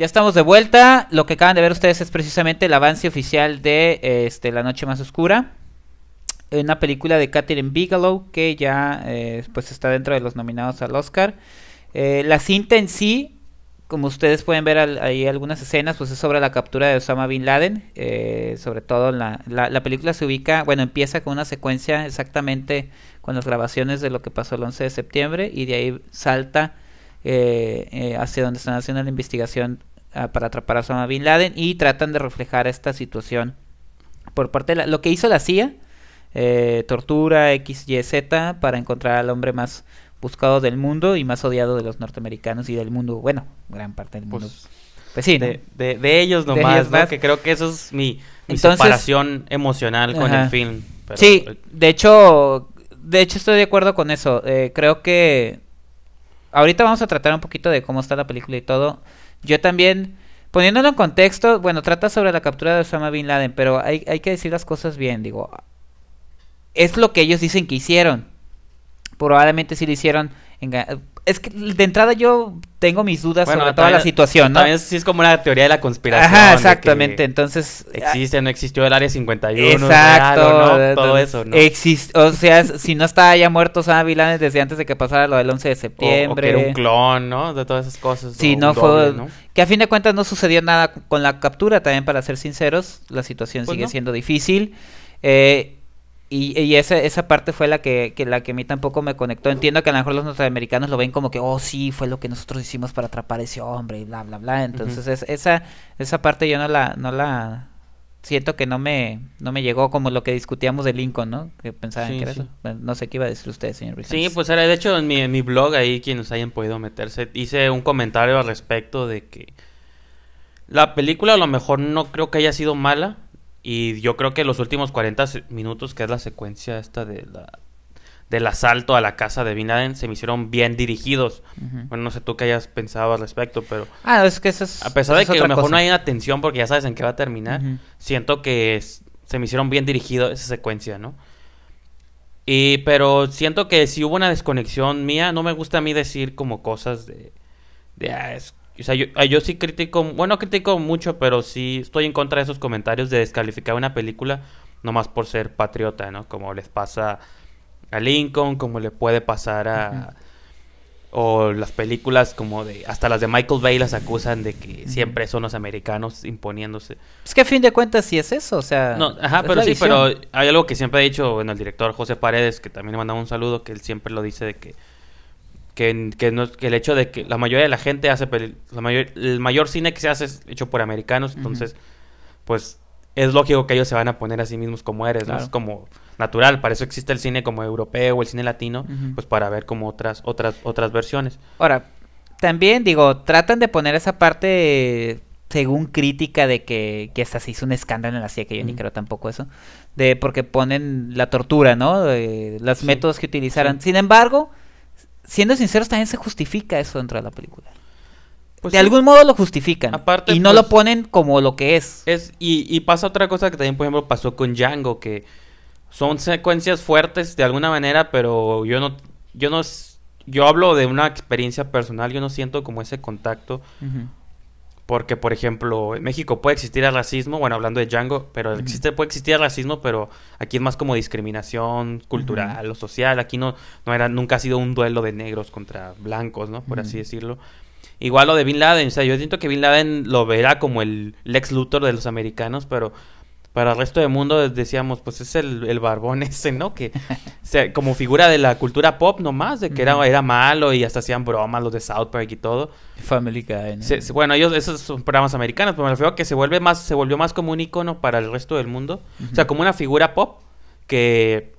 Ya estamos de vuelta. Lo que acaban de ver ustedes es precisamente el avance oficial de este, La Noche Más Oscura. Una película de Catherine Bigelow que ya eh, pues está dentro de los nominados al Oscar. Eh, la cinta en sí, como ustedes pueden ver hay ahí algunas escenas, pues es sobre la captura de Osama Bin Laden. Eh, sobre todo la, película se ubica, bueno, empieza con una secuencia exactamente con las grabaciones de lo que pasó el 11 de septiembre y de ahí salta hacia donde están haciendo la investigación Ah, para atrapar a Osama Bin Laden y tratan de reflejar esta situación por parte de lo que hizo la CIA, eh, tortura XYZ para encontrar al hombre más buscado del mundo y más odiado de los norteamericanos y del mundo, bueno, gran parte del mundo. Pues, pues sí, de, ellos nomás, ¿no? que creo que eso es mi, mi separación emocional con el film. Sí, de hecho, de hecho estoy de acuerdo con eso. Eh, creo que ahorita vamos a tratar un poquito de cómo está la película y todo. Yo también, poniéndolo en contexto, bueno, trata sobre la captura de Osama Bin Laden, pero hay, hay que decir las cosas bien, digo. Es lo que ellos dicen que hicieron. Probablemente sí lo hicieron es que de entrada yo tengo mis dudas sobre toda la situación, ¿no? También es como una teoría de la conspiración. Ajá, exactamente. Entonces. Existe, no existió el área 51. Exacto. no, todo eso, ¿no? existe, o sea, si no estaba ya muerto San Vilanes desde antes de que pasara lo del 11 de septiembre. O, que era un clon, ¿no? De todas esas cosas. Sí, no fue. Que a fin de cuentas no sucedió nada con la captura, también para ser sinceros. La situación pues sigue siendo difícil. Eh y, y esa, esa parte fue la que, la que a mí tampoco me conectó. Entiendo que a lo mejor los norteamericanos lo ven como que, oh, sí, fue lo que nosotros hicimos para atrapar a ese hombre y bla, bla, bla. Entonces, esa, esa parte yo no la, no la siento que no me, no me llegó como lo que discutíamos de Lincoln, ¿no? Que pensaban que era eso. no sé qué iba a decir usted, señor Sí, pues era, de hecho, en mi, en mi blog ahí, quienes hayan podido meterse, hice un comentario al respecto de que la película a lo mejor no creo que haya sido mala y yo creo que los últimos 40 minutos, que es la secuencia esta de del asalto a la casa de Bin Laden, se me hicieron bien dirigidos. Bueno, no sé tú qué hayas pensado al respecto, pero... Ah, es que eso es... A pesar de que a lo mejor no hay una tensión porque ya sabes en qué va a terminar, siento que se me hicieron bien dirigidos esa secuencia, ¿no? Y, pero siento que si hubo una desconexión mía, no me gusta a mí decir como cosas de... de ah, o sea, yo, ah, yo, sí critico, bueno, critico mucho, pero sí estoy en contra de esos comentarios de descalificar una película nomás por ser patriota, ¿no? Como les pasa a Lincoln, como le puede pasar a... O las películas como de... Hasta las de Michael Bay las acusan de que siempre son los americanos imponiéndose. Es que a fin de cuentas sí es eso, o sea... No, ajá, pero sí, pero hay algo que siempre ha dicho, bueno, el director José Paredes, que también le mandaba un saludo, que él siempre lo dice de que que, no, el hecho de que la mayoría de la gente hace, el mayor cine que se hace es hecho por americanos, entonces, pues es lógico que ellos se van a poner a sí mismos como eres, Es como natural, para eso existe el cine como europeo, o el cine latino, pues para ver como otras, otras, otras versiones. Ahora, también digo, tratan de poner esa parte según crítica de que, hasta se hizo un escándalo en la CIA, que yo ni creo tampoco eso, de porque ponen la tortura, ¿no? De, los métodos que utilizaron. Sin embargo, siendo sinceros, también se justifica eso dentro de la película. Pues de algún modo lo justifican. Aparte, y no lo pues, ponen como lo que es. es y, pasa otra cosa que también, por ejemplo, pasó con Django, que son secuencias fuertes de alguna manera, pero yo no, yo no, yo hablo de una experiencia personal, yo no siento como ese contacto porque, por ejemplo, en México puede existir el racismo, bueno, hablando de Django, pero existe, puede existir el racismo, pero aquí es más como discriminación cultural o social. Aquí no, no era, nunca ha sido un duelo de negros contra blancos, ¿no? Por así decirlo. Igual lo de Bin Laden, o sea, yo siento que Bin Laden lo verá como el ex Luthor de los americanos, pero para el resto del mundo decíamos, pues es el, el barbón ese, ¿no? Que sea, como figura de la cultura pop nomás, de que era, era malo y hasta hacían bromas los de South Park y todo. Family Guy, bueno, ellos, esos son programas americanos, pero me refiero a que se, vuelve más, se volvió más como un icono para el resto del mundo. O sea, como una figura pop que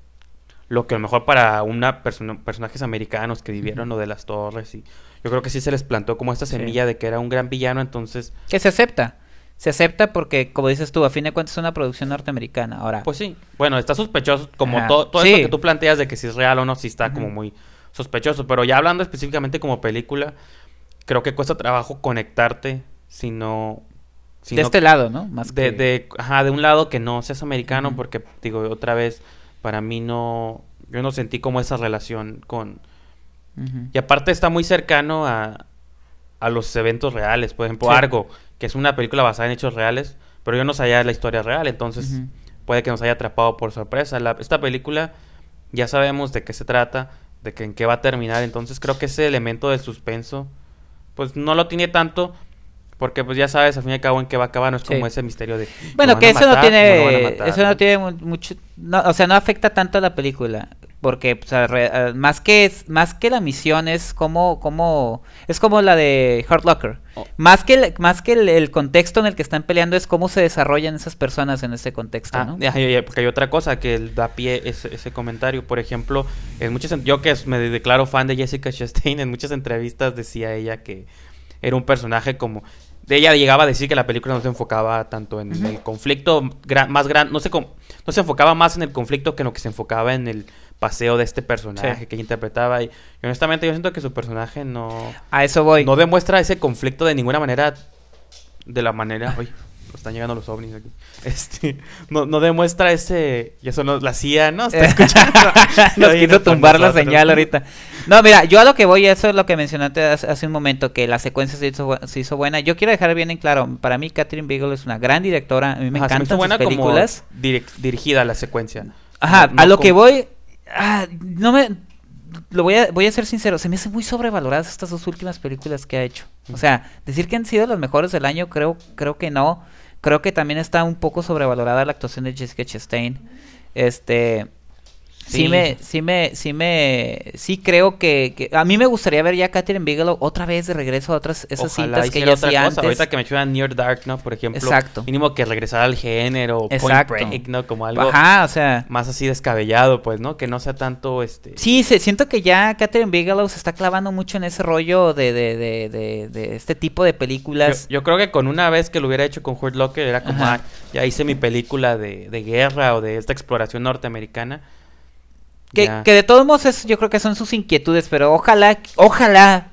lo que a lo mejor para una persona, personajes americanos que vivieron lo de las torres y yo creo que sí se les plantó como esta semilla de que era un gran villano, entonces... Que se acepta se acepta porque, como dices tú, a fin de cuentas es una producción norteamericana. Ahora. Pues sí. Bueno, está sospechoso como todo, esto que tú planteas de que si es real o no, sí está como muy sospechoso. Pero ya hablando específicamente como película, creo que cuesta trabajo conectarte si no. de este lado, ¿no? Más de, de, ajá, de un lado que no seas americano, porque, digo, otra vez, para mí no. Yo no sentí como esa relación con. Y aparte está muy cercano a, a los eventos reales. Por ejemplo, algo que es una película basada en hechos reales, pero yo no sabía la historia real, entonces puede que nos haya atrapado por sorpresa. esta película ya sabemos de qué se trata, de que, en qué va a terminar, entonces creo que ese elemento de suspenso, pues no lo tiene tanto, porque pues ya sabes al fin y al cabo en qué va a acabar, no es como ese misterio de... Bueno, que eso, no tiene, eso no tiene mucho... o sea, no afecta tanto a la película. Porque eh, más, que, más que la misión es como, como, es como la de Hard Locker. Oh. Más que, el, más que el, contexto en el que están peleando es cómo se desarrollan esas personas en ese contexto. Ah, porque hay otra cosa que da pie ese, comentario. Por ejemplo, en muchas, yo que me declaro fan de Jessica Chastain, en muchas entrevistas decía ella que era un personaje como ella llegaba a decir que la película no se enfocaba tanto en el conflicto más grande, no se, no se enfocaba más en el conflicto que en lo que se enfocaba en el paseo de este personaje que interpretaba. Y, honestamente yo siento que su personaje no... A eso voy. No demuestra ese conflicto de ninguna manera. De la manera... uy están llegando los ovnis aquí. Este, no, demuestra ese... Y eso no, la hacía ¿no? Está escuchando. Nos quiso tumbar la señal ahorita. No, mira, yo a lo que voy, eso es lo que mencionaste hace, un momento, que la secuencia se hizo, buena. Yo quiero dejar bien en claro, para mí Catherine Beagle es una gran directora. A mí me encantan películas. Como dirigida la secuencia. Ajá, a lo que voy Ah, no me. Lo voy a, voy a ser sincero, se me hacen muy sobrevaloradas estas dos últimas películas que ha hecho. O sea, decir que han sido las mejores del año, creo, creo que no. Creo que también está un poco sobrevalorada la actuación de Jessica Chastain. Este. Sí. me, sí me, sí me, sí creo que, a mí me gustaría ver ya a Catherine Bigelow otra vez de regreso a otras esas cintas que ya hacía antes. Ahorita que me chuevan Near Dark, ¿no? Por ejemplo. Exacto. Mínimo que regresara al género, Exacto. ¿no? Como algo más así descabellado, pues, ¿no? Que no sea tanto, este. Sí, se, siento que ya Catherine Bigelow se está clavando mucho en ese rollo de, de, este tipo de películas. Yo, creo que con una vez que lo hubiera hecho con Hurt Locker era como, ah, ya hice mi película de, de guerra o de esta exploración norteamericana que, que, de todos modos yo creo que son sus inquietudes, pero ojalá, ojalá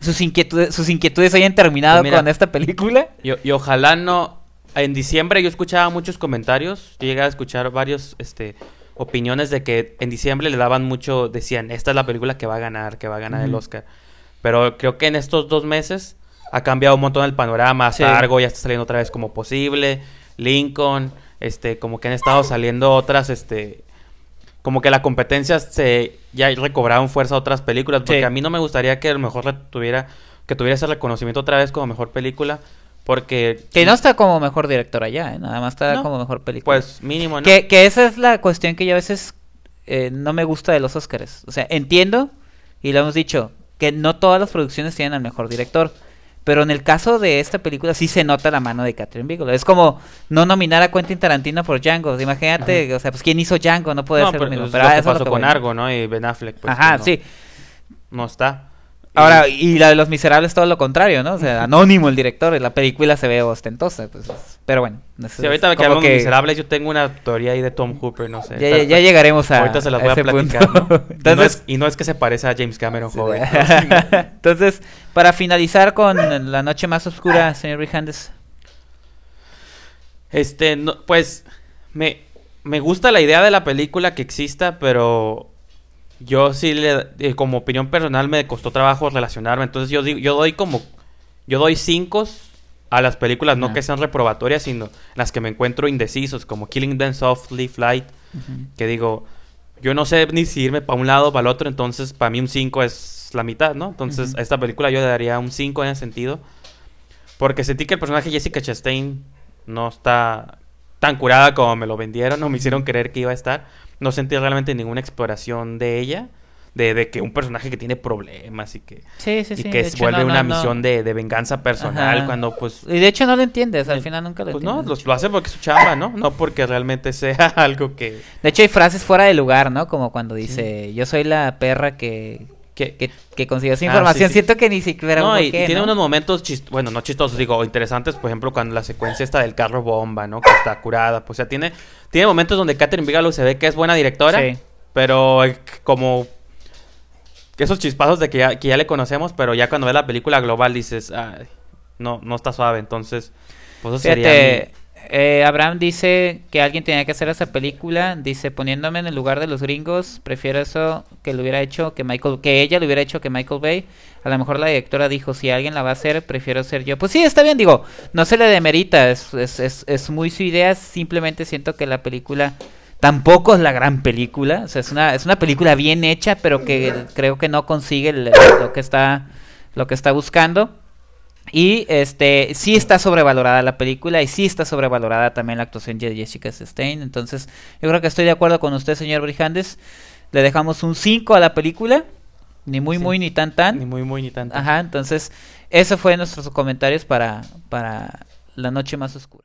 sus inquietudes, sus inquietudes hayan terminado pues con esta película. y ojalá no. En diciembre yo escuchaba muchos comentarios. Yo llegué a escuchar varios este, opiniones de que en diciembre le daban mucho. Decían, esta es la película que va a ganar, que va a ganar el Oscar. Pero creo que en estos dos meses ha cambiado un montón el panorama. Sargo, ya está saliendo otra vez como posible. Lincoln, este, como que han estado saliendo otras, este como que la competencia se ya recobraron fuerza otras películas. Porque a mí no me gustaría que a lo mejor tuviera, que tuviera ese reconocimiento otra vez como mejor película. Porque. Que no está como mejor director allá. ¿eh? nada más está como mejor película. Pues mínimo, ¿no? Que, esa es la cuestión que yo a veces eh, no me gusta de los Oscars. O sea, entiendo, y lo hemos dicho, que no todas las producciones tienen al mejor director. Pero en el caso de esta película sí se nota la mano de Catherine Bigelow. Es como no nominar a Quentin Tarantino por Django. Imagínate, o sea, pues quién hizo Django no puede ser pero, lo mismo. Ah, pero, es pasó con Argo, ¿no? Y Ben Affleck. Pues, Ajá, sí. No está. Ahora, eh, y la de Los Miserables, todo lo contrario, ¿no? O sea, anónimo el director, la película se ve ostentosa, pues. Pero bueno. Si sí, ahorita me con los Miserables, yo tengo una teoría ahí de Tom Hooper, no sé. Ya, ya llegaremos a. Ahorita se las voy a, platicar. ¿no? Y, no es, que se parezca a James Cameron, joven. Entonces, para finalizar con La Noche Más Oscura, señor Rijandes. Este, pues, me, me gusta la idea de la película que exista, pero yo sí le, eh, como opinión personal me costó trabajo relacionarme, entonces yo digo, yo doy como, yo doy cinco a las películas, no que sean reprobatorias, sino las que me encuentro indecisos, como Killing Them Softly, Flight, que digo, yo no sé ni si irme para un lado o para el otro, entonces para mí un 5 es la mitad, ¿no? Entonces a esta película yo le daría un 5 en ese sentido, porque sentí que el personaje Jessica Chastain no está tan curada como me lo vendieron o me hicieron creer que iba a estar. No sentí realmente ninguna exploración de ella. De, de, que un personaje que tiene problemas y que, sí, sí, sí. y que se vuelve una misión De, venganza personal cuando pues... Y de hecho no lo entiendes, al eh, final nunca lo pues, entiendes. Pues no, lo, hace porque es su chamba, ¿no? No porque realmente sea algo que... De hecho hay frases fuera de lugar, ¿no? Como cuando dice, yo soy la perra que, que, consiguió esa ah, información. Siento que ni siquiera... No, y tiene unos momentos, chist bueno, no chistosos, digo, interesantes. Por ejemplo, cuando la secuencia está del carro bomba, ¿no? Que está curada. Pues, o sea, tiene, tiene momentos donde Catherine Bigelow se ve que es buena directora. Pero eh, como... Esos chispazos de que ya, que ya le conocemos, pero ya cuando ve la película global dices, no, no está suave. Entonces, pues eso sería... Eh, Abraham dice que alguien tenía que hacer esa película. Dice, poniéndome en el lugar de los gringos, prefiero eso que lo hubiera hecho que Michael, que ella lo hubiera hecho que Michael Bay. A lo mejor la directora dijo, si alguien la va a hacer, prefiero ser yo. Pues sí, está bien, digo, no se le demerita, es, muy su idea, simplemente siento que la película tampoco es la gran película. O sea, es una, es una película bien hecha, pero que creo que no consigue lo que está lo que está buscando. Y este, sí está sobrevalorada la película y sí está sobrevalorada también la actuación de Jessica Stein. Entonces, yo creo que estoy de acuerdo con usted, señor Brijandes. Le dejamos un 5 a la película. Ni muy, muy, ni tan, tan. Ni muy, muy, ni tan, tan. Ajá, entonces, eso fue nuestros comentarios para, para La Noche Más Oscura.